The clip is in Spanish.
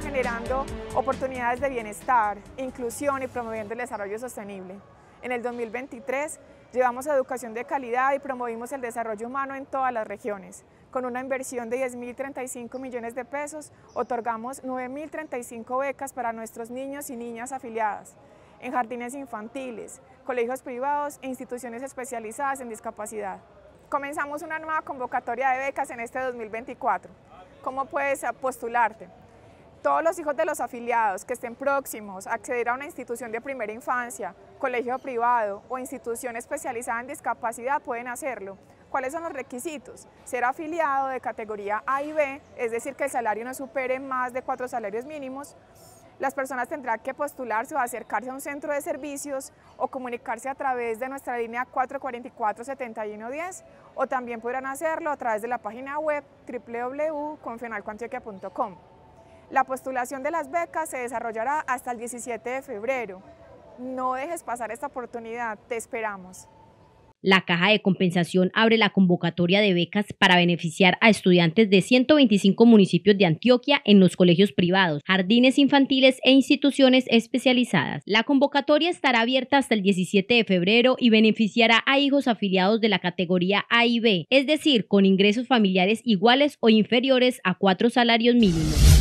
generando oportunidades de bienestar, inclusión y promoviendo el desarrollo sostenible. En el 2023 llevamos educación de calidad y promovimos el desarrollo humano en todas las regiones. Con una inversión de 10.035 millones de pesos, otorgamos 9.035 becas para nuestros niños y niñas afiliadas en jardines infantiles, colegios privados e instituciones especializadas en discapacidad. Comenzamos una nueva convocatoria de becas en este 2024. ¿Cómo puedes postularte? Todos los hijos de los afiliados que estén próximos a acceder a una institución de primera infancia, colegio privado o institución especializada en discapacidad pueden hacerlo. ¿Cuáles son los requisitos? Ser afiliado de categoría A y B, es decir, que el salario no supere más de cuatro salarios mínimos, las personas tendrán que postularse o acercarse a un centro de servicios o comunicarse a través de nuestra línea 444-7110 o también podrán hacerlo a través de la página web www.confenalcuantioquia.com. La postulación de las becas se desarrollará hasta el 17 de febrero. No dejes pasar esta oportunidad, te esperamos. La Caja de Compensación abre la convocatoria de becas para beneficiar a estudiantes de 125 municipios de Antioquia en los colegios privados, jardines infantiles e instituciones especializadas. La convocatoria estará abierta hasta el 17 de febrero y beneficiará a hijos afiliados de la categoría A y B, es decir, con ingresos familiares iguales o inferiores a cuatro salarios mínimos.